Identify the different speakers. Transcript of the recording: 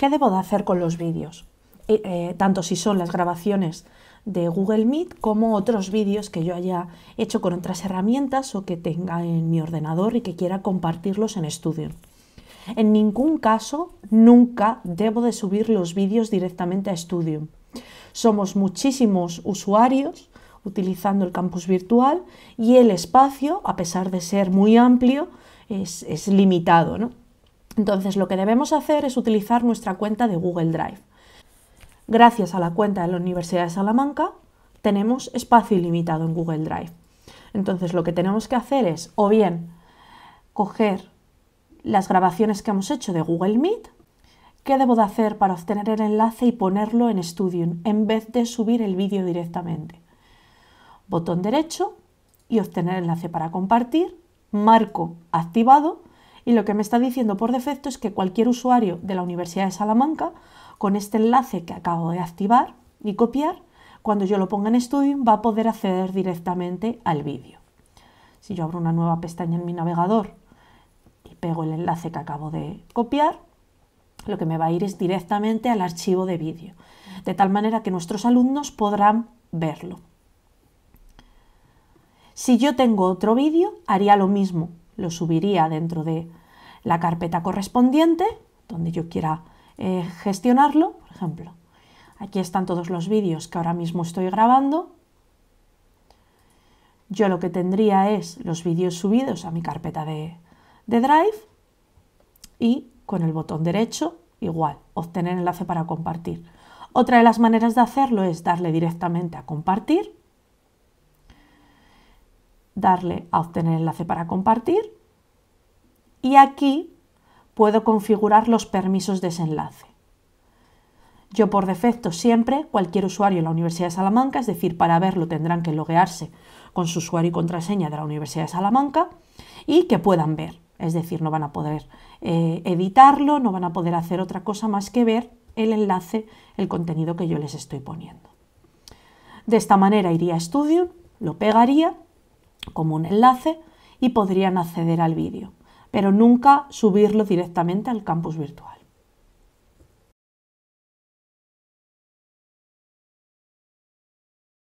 Speaker 1: ¿Qué debo de hacer con los vídeos? Eh, eh, tanto si son las grabaciones de Google Meet como otros vídeos que yo haya hecho con otras herramientas o que tenga en mi ordenador y que quiera compartirlos en estudio. En ningún caso, nunca debo de subir los vídeos directamente a Studio. Somos muchísimos usuarios utilizando el campus virtual y el espacio, a pesar de ser muy amplio, es, es limitado. ¿no? Entonces lo que debemos hacer es utilizar nuestra cuenta de Google Drive. Gracias a la cuenta de la Universidad de Salamanca tenemos espacio ilimitado en Google Drive. Entonces lo que tenemos que hacer es o bien coger las grabaciones que hemos hecho de Google Meet, ¿qué debo de hacer para obtener el enlace y ponerlo en Studium en vez de subir el vídeo directamente? Botón derecho y obtener enlace para compartir, marco activado y lo que me está diciendo por defecto es que cualquier usuario de la Universidad de Salamanca, con este enlace que acabo de activar y copiar, cuando yo lo ponga en Studio va a poder acceder directamente al vídeo. Si yo abro una nueva pestaña en mi navegador y pego el enlace que acabo de copiar, lo que me va a ir es directamente al archivo de vídeo, de tal manera que nuestros alumnos podrán verlo. Si yo tengo otro vídeo, haría lo mismo, lo subiría dentro de la carpeta correspondiente, donde yo quiera eh, gestionarlo, por ejemplo. Aquí están todos los vídeos que ahora mismo estoy grabando. Yo lo que tendría es los vídeos subidos a mi carpeta de, de Drive y con el botón derecho igual, obtener enlace para compartir. Otra de las maneras de hacerlo es darle directamente a compartir darle a obtener enlace para compartir y aquí puedo configurar los permisos de ese enlace. Yo por defecto siempre, cualquier usuario de la Universidad de Salamanca, es decir, para verlo tendrán que loguearse con su usuario y contraseña de la Universidad de Salamanca y que puedan ver. Es decir, no van a poder eh, editarlo, no van a poder hacer otra cosa más que ver el enlace, el contenido que yo les estoy poniendo. De esta manera iría a Studio, lo pegaría como un enlace y podrían acceder al vídeo, pero nunca subirlo directamente al campus virtual.